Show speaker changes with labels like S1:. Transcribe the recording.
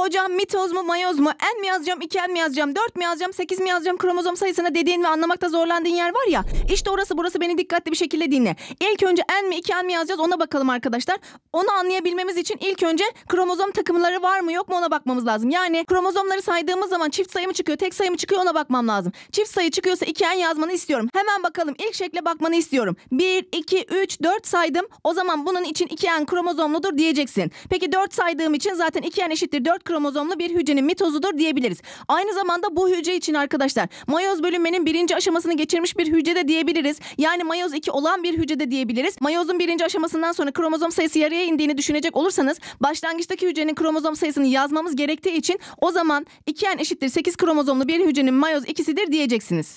S1: Hocam mitoz mu mayoz mu? En mi yazacağım, iki en mi yazacağım, dört mi yazacağım, sekiz mi yazacağım kromozom sayısına dediğin ve anlamakta zorlandığın yer var ya. İşte orası burası beni dikkatli bir şekilde dinle. İlk önce en mi iki en mi yazacağız ona bakalım arkadaşlar. Onu anlayabilmemiz için ilk önce kromozom takımları var mı yok mu ona bakmamız lazım. Yani kromozomları saydığımız zaman çift sayı mı çıkıyor, tek sayı mı çıkıyor ona bakmam lazım. Çift sayı çıkıyorsa iki en yazmanı istiyorum. Hemen bakalım ilk şekle bakmanı istiyorum. Bir, iki, üç, dört saydım. O zaman bunun için iki en kromozomludur diyeceksin. Peki dört saydığım için zaten iki en eşittir dört kromozomlu bir hücrenin mitozudur diyebiliriz. Aynı zamanda bu hücre için arkadaşlar mayoz bölünmenin birinci aşamasını geçirmiş bir hücre de diyebiliriz. Yani mayoz 2 olan bir hücre de diyebiliriz. Mayozun birinci aşamasından sonra kromozom sayısı yarıya indiğini düşünecek olursanız başlangıçtaki hücrenin kromozom sayısını yazmamız gerektiği için o zaman 2n eşittir 8 kromozomlu bir hücrenin mayoz ikisidir diyeceksiniz.